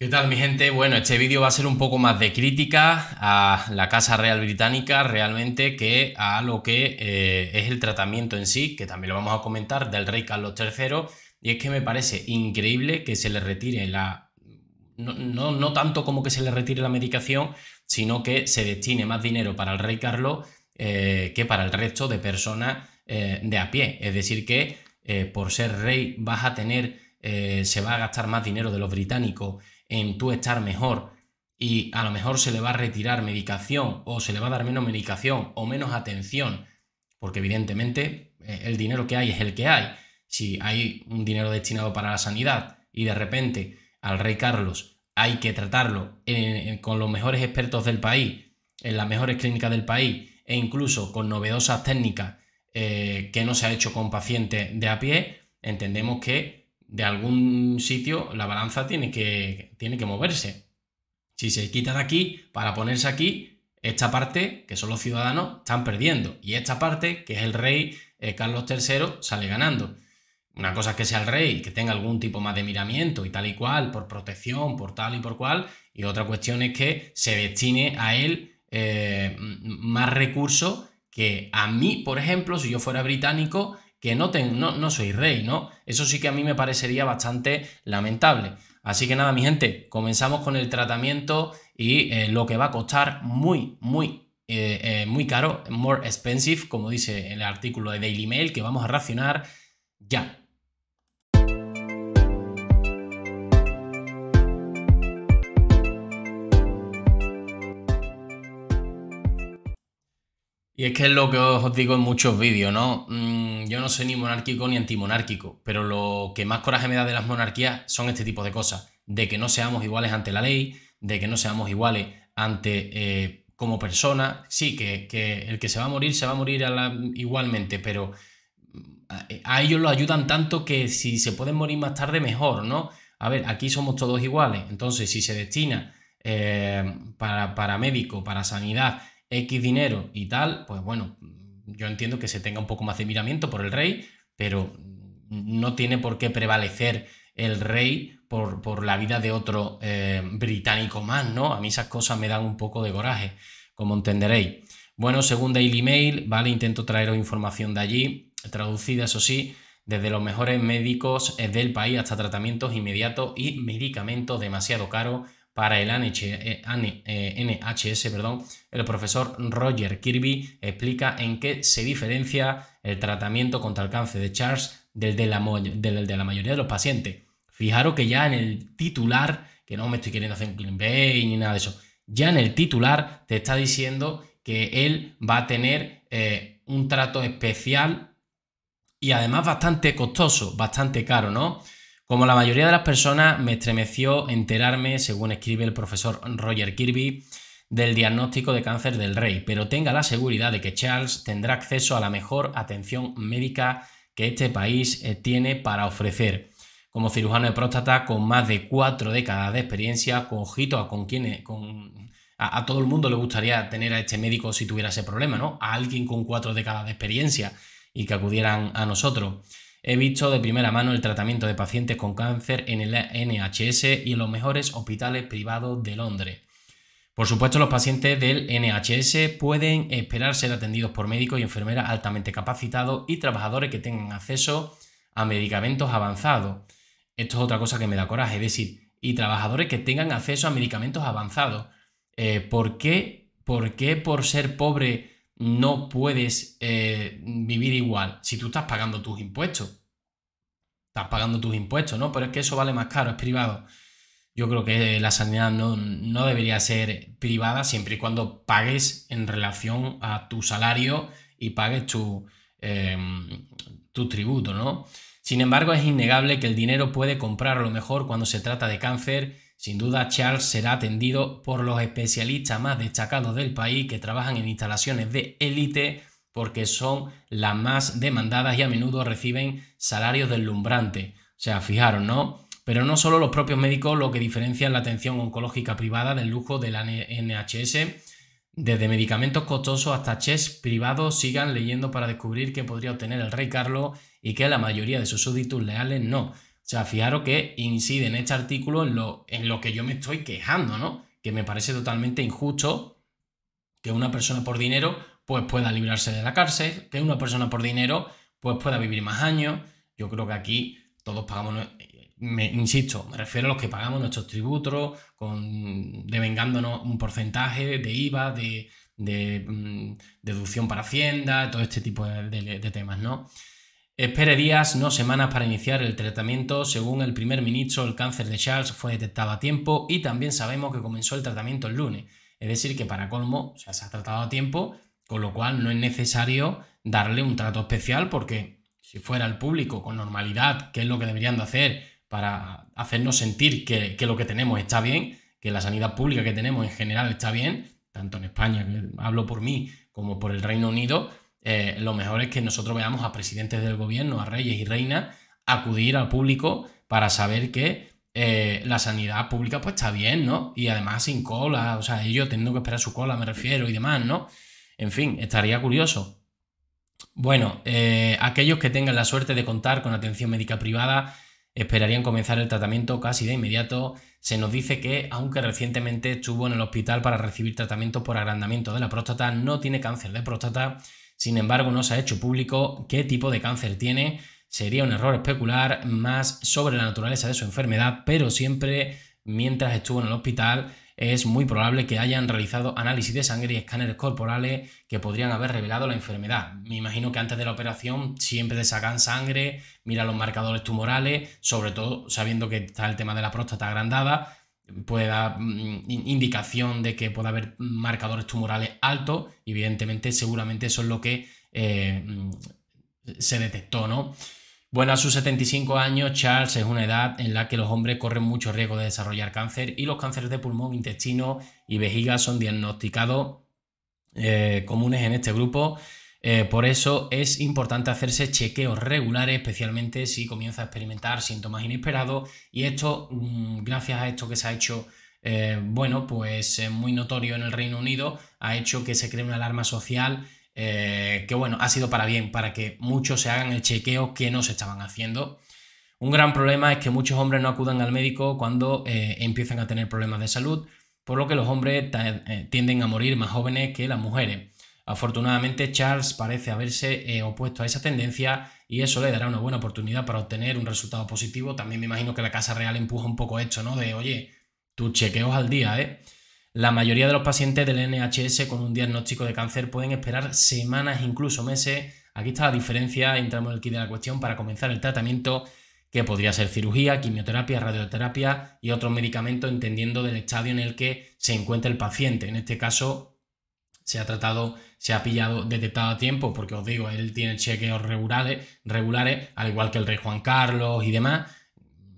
¿Qué tal mi gente? Bueno, este vídeo va a ser un poco más de crítica a la Casa Real Británica realmente que a lo que eh, es el tratamiento en sí, que también lo vamos a comentar, del rey Carlos III. Y es que me parece increíble que se le retire la... No, tanto como que se le retire la medicación, sino que se destine más dinero para el rey Carlos eh, que para el resto de personas eh, de a pie. Es decir, que por ser rey vas a tener, se va a gastar más dinero de los británicos en tu estar mejor y a lo mejor se le va a retirar medicación o se le va a dar menos medicación o menos atención, porque evidentemente eh, el dinero que hay es el que hay. Si hay un dinero destinado para la sanidad y de repente al rey Carlos hay que tratarlo con los mejores expertos del país, en las mejores clínicas del país e incluso con novedosas técnicas eh, que no se ha hecho con pacientes de a pie, entendemos que de algún sitio la balanza tiene que, tiene que moverse. Si se quita de aquí para ponerse aquí, esta parte, que son los ciudadanos, están perdiendo. Y esta parte, que es el rey eh, Carlos III, sale ganando. Una cosa es que sea el rey, que tenga algún tipo más de miramiento y tal y cual, por protección, por tal y por cual. Y otra cuestión es que se destine a él eh, más recursos que a mí, por ejemplo, si yo fuera británico, que no, no, soy rey, ¿no? Eso sí que a mí me parecería bastante lamentable. Así que nada, mi gente, comenzamos con el tratamiento y eh, lo que va a costar muy, muy, eh, eh, muy caro, more expensive, como dice el artículo de Daily Mail, que vamos a racionar ya. Y es que es lo que os digo en muchos vídeos, ¿no? Mm, yo no soy ni monárquico ni antimonárquico, pero lo que más coraje me da de las monarquías son este tipo de cosas, de que no seamos iguales ante la ley, de que no seamos iguales ante eh, como persona. Sí, que, el que se va a morir se va a morir igualmente, pero mm, a, ellos lo ayudan tanto que si se pueden morir más tarde, mejor, ¿no? A ver, aquí somos todos iguales, entonces si se destina eh, para, para médico, para sanidad, X dinero y tal, pues bueno, yo entiendo que se tenga un poco más de miramiento por el rey, pero no tiene por qué prevalecer el rey por, por la vida de otro eh, británico más, ¿no? A mí esas cosas me dan un poco de coraje, como entenderéis. Bueno, según Daily Mail, ¿vale? Intento traeros información de allí, traducida, eso sí, desde los mejores médicos del país hasta tratamientos inmediatos y medicamentos demasiado caros para el NHS, eh, eh, perdón, el profesor Roger Kirby explica en qué se diferencia el tratamiento contra el cáncer de Charles del de la, mayoría de los pacientes. Fijaros que ya en el titular, que no me estoy queriendo hacer un clean bay ni nada de eso, ya en el titular te está diciendo que él va a tener eh, un trato especial y además bastante costoso, bastante caro, ¿no? Como la mayoría de las personas, me estremeció enterarme, según escribe el profesor Roger Kirby, del diagnóstico de cáncer del rey, pero tenga la seguridad de que Charles tendrá acceso a la mejor atención médica que este país eh, tiene para ofrecer. Como cirujano de próstata con más de cuatro décadas de experiencia, con a con quienes, con, a, a, todo el mundo le gustaría tener a este médico si tuviera ese problema, ¿no? A alguien con cuatro décadas de experiencia y que acudieran a nosotros. He visto de primera mano el tratamiento de pacientes con cáncer en el NHS y en los mejores hospitales privados de Londres. Por supuesto, los pacientes del NHS pueden esperar ser atendidos por médicos y enfermeras altamente capacitados y trabajadores que tengan acceso a medicamentos avanzados. Esto es otra cosa que me da coraje, es decir, y trabajadores que tengan acceso a medicamentos avanzados. Eh, ¿por, qué? ¿Por qué por ser pobre no puedes eh, vivir igual si tú estás pagando tus impuestos. Estás pagando tus impuestos, ¿no? Pero es que eso vale más caro, es privado. Yo creo que la sanidad no, debería ser privada siempre y cuando pagues en relación a tu salario y pagues tu, em, tu tributo, ¿no? Sin embargo, es innegable que el dinero puede comprar a lo mejor cuando se trata de cáncer sin duda, Charles será atendido por los especialistas más destacados del país que trabajan en instalaciones de élite porque son las más demandadas y a menudo reciben salarios deslumbrantes. O sea, fijaros, ¿no? Pero no solo los propios médicos lo que diferencian la atención oncológica privada del lujo de la NHS. Desde medicamentos costosos hasta chefs privados sigan leyendo para descubrir qué podría obtener el rey Carlos y que la mayoría de sus súbditos leales no. O sea, fijaros que incide en este artículo en lo, lo que yo me estoy quejando, ¿no? Que me parece totalmente injusto que una persona por dinero pues pueda librarse de la cárcel, que una persona por dinero pues pueda vivir más años. Yo creo que aquí todos pagamos, me, insisto, me refiero a los que pagamos nuestros tributos, con, devengándonos un porcentaje de IVA, de, mm, deducción para Hacienda, todo este tipo de temas, ¿no? Espere días, no semanas para iniciar el tratamiento. Según el primer ministro, el cáncer de Charles fue detectado a tiempo y también sabemos que comenzó el tratamiento el lunes. Es decir, que para colmo, se ha tratado a tiempo, con lo cual no es necesario darle un trato especial porque si fuera el público con normalidad, ¿qué es lo que deberían de hacer para hacernos sentir que, que lo que tenemos está bien, que la sanidad pública que tenemos en general está bien, tanto en España, que hablo por mí, como por el Reino Unido, eh, lo mejor es que nosotros veamos a presidentes del gobierno, a reyes y reinas, acudir al público para saber que eh, la sanidad pública pues está bien, ¿no? Y además sin cola, o sea, ellos teniendo que esperar su cola, me refiero, y demás, ¿no? En fin, estaría curioso. Bueno, eh, aquellos que tengan la suerte de contar con atención médica privada esperarían comenzar el tratamiento casi de inmediato. Se nos dice que, aunque recientemente estuvo en el hospital para recibir tratamiento por agrandamiento de la próstata, no tiene cáncer de próstata sin embargo, no se ha hecho público qué tipo de cáncer tiene. Sería un error especular más sobre la naturaleza de su enfermedad, pero siempre mientras estuvo en el hospital es muy probable que hayan realizado análisis de sangre y escáneres corporales que podrían haber revelado la enfermedad. Me imagino que antes de la operación siempre te sacan sangre, mira los marcadores tumorales, sobre todo sabiendo que está el tema de la próstata agrandada puede dar mm, indicación de que pueda haber marcadores tumorales altos. Evidentemente, seguramente eso es lo que eh, mm, se detectó, ¿no? Bueno, a sus 75 años, Charles es una edad en la que los hombres corren mucho riesgo de desarrollar cáncer y los cánceres de pulmón, intestino y vejiga son diagnosticados eh, comunes en este grupo. Eh, por eso es importante hacerse chequeos regulares, especialmente si comienza a experimentar síntomas inesperados y esto, mm, gracias a esto que se ha hecho, eh, bueno, pues eh, muy notorio en el Reino Unido, ha hecho que se cree una alarma social que, bueno, ha sido para bien, para que muchos se hagan el chequeo que no se estaban haciendo. Un gran problema es que muchos hombres no acudan al médico cuando empiezan a tener problemas de salud, por lo que los hombres tienden a morir más jóvenes que las mujeres. Afortunadamente, Charles parece haberse eh, opuesto a esa tendencia y eso le dará una buena oportunidad para obtener un resultado positivo. También me imagino que la Casa Real empuja un poco esto, ¿no? De, oye, tus chequeos al día, ¿eh? La mayoría de los pacientes del NHS con un diagnóstico de cáncer pueden esperar semanas, incluso meses. Aquí está la diferencia, entramos en el kit de la cuestión para comenzar el tratamiento, que podría ser cirugía, quimioterapia, radioterapia y otros medicamentos, entendiendo del estadio en el que se encuentra el paciente. En este caso, se ha tratado, se ha pillado, detectado a tiempo, porque os digo, él tiene chequeos regulares, regulares al igual que el rey Juan Carlos y demás.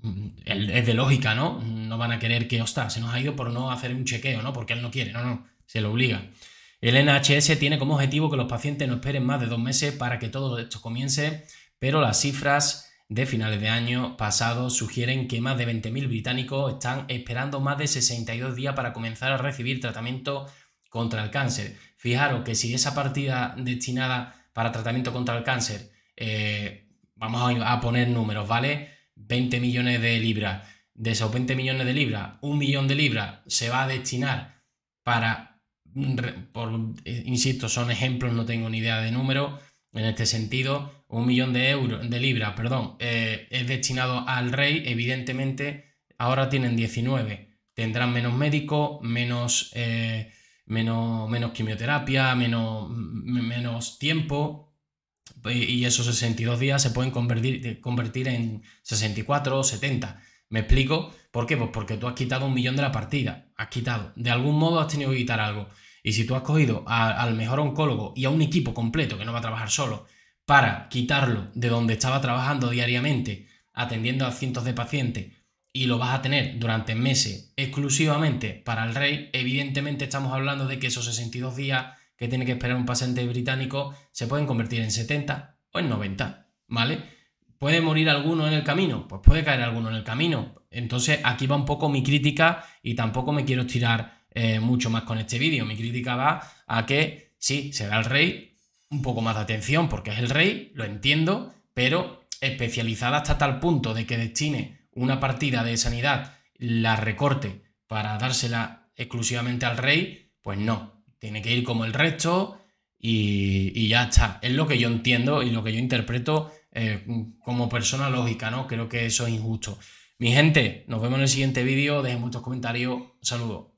Mm, es de lógica, ¿no? No van a querer que, ostras, se nos ha ido por no hacer un chequeo, ¿no? Porque él no quiere, no, no, se lo obliga. El NHS tiene como objetivo que los pacientes no esperen más de dos meses para que todo esto comience, pero las cifras de finales de año pasado sugieren que más de 20.000 británicos están esperando más de 62 días para comenzar a recibir tratamiento contra el cáncer. Fijaros que si esa partida destinada para tratamiento contra el cáncer, eh, vamos a poner números, ¿vale? 20 millones de libras. De esos 20 millones de libras, un millón de libras se va a destinar para, por, eh, insisto, son ejemplos, no tengo ni idea de número, En este sentido, un millón de euros, de libras, perdón, eh, es destinado al rey. Evidentemente, ahora tienen 19. Tendrán menos médicos, menos menos, menos quimioterapia, menos, menos tiempo, y esos 62 días se pueden convertir, en 64 o 70. ¿Me explico? ¿Por qué? Pues porque tú has quitado un millón de la partida. Has quitado. De algún modo has tenido que quitar algo. Y si tú has cogido al mejor oncólogo y a un equipo completo que no va a trabajar solo para quitarlo de donde estaba trabajando diariamente, atendiendo a cientos de pacientes, y lo vas a tener durante meses exclusivamente para el rey, evidentemente estamos hablando de que esos 62 días que tiene que esperar un paciente británico se pueden convertir en 70 o en 90, ¿vale? ¿Puede morir alguno en el camino? Pues puede caer alguno en el camino. Entonces aquí va un poco mi crítica y tampoco me quiero estirar eh, mucho más con este vídeo. Mi crítica va a que sí, será el rey, un poco más de atención porque es el rey, lo entiendo, pero especializada hasta tal punto de que destine una partida de sanidad la recorte para dársela exclusivamente al rey, pues no, tiene que ir como el resto y, ya está. Es lo que yo entiendo y lo que yo interpreto eh, como persona lógica, ¿no? Creo que eso es injusto. Mi gente, nos vemos en el siguiente vídeo, dejen muchos comentarios, saludos.